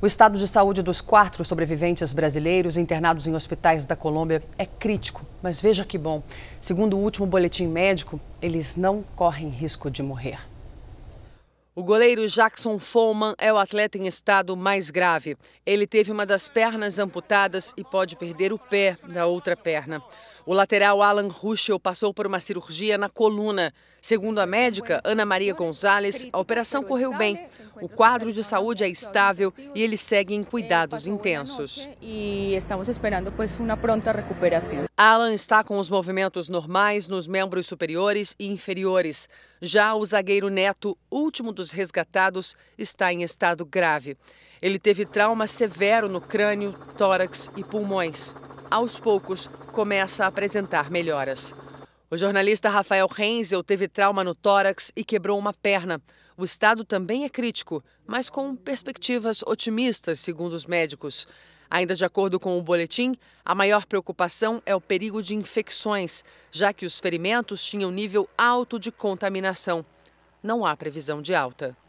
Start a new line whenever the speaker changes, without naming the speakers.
O estado de saúde dos quatro sobreviventes brasileiros internados em hospitais da Colômbia é crítico, mas veja que bom. Segundo o último boletim médico, eles não correm risco de morrer. O goleiro Jackson Foman é o atleta em estado mais grave. Ele teve uma das pernas amputadas e pode perder o pé da outra perna. O lateral Alan Ruschel passou por uma cirurgia na coluna. Segundo a médica Ana Maria Gonzalez, a operação correu bem. O quadro de saúde é estável e ele segue em cuidados intensos.
E estamos esperando pois uma pronta recuperação.
Alan está com os movimentos normais nos membros superiores e inferiores. Já o zagueiro Neto, último dos resgatados, está em estado grave. Ele teve trauma severo no crânio, tórax e pulmões aos poucos, começa a apresentar melhoras. O jornalista Rafael Renzel teve trauma no tórax e quebrou uma perna. O estado também é crítico, mas com perspectivas otimistas, segundo os médicos. Ainda de acordo com o boletim, a maior preocupação é o perigo de infecções, já que os ferimentos tinham nível alto de contaminação. Não há previsão de alta.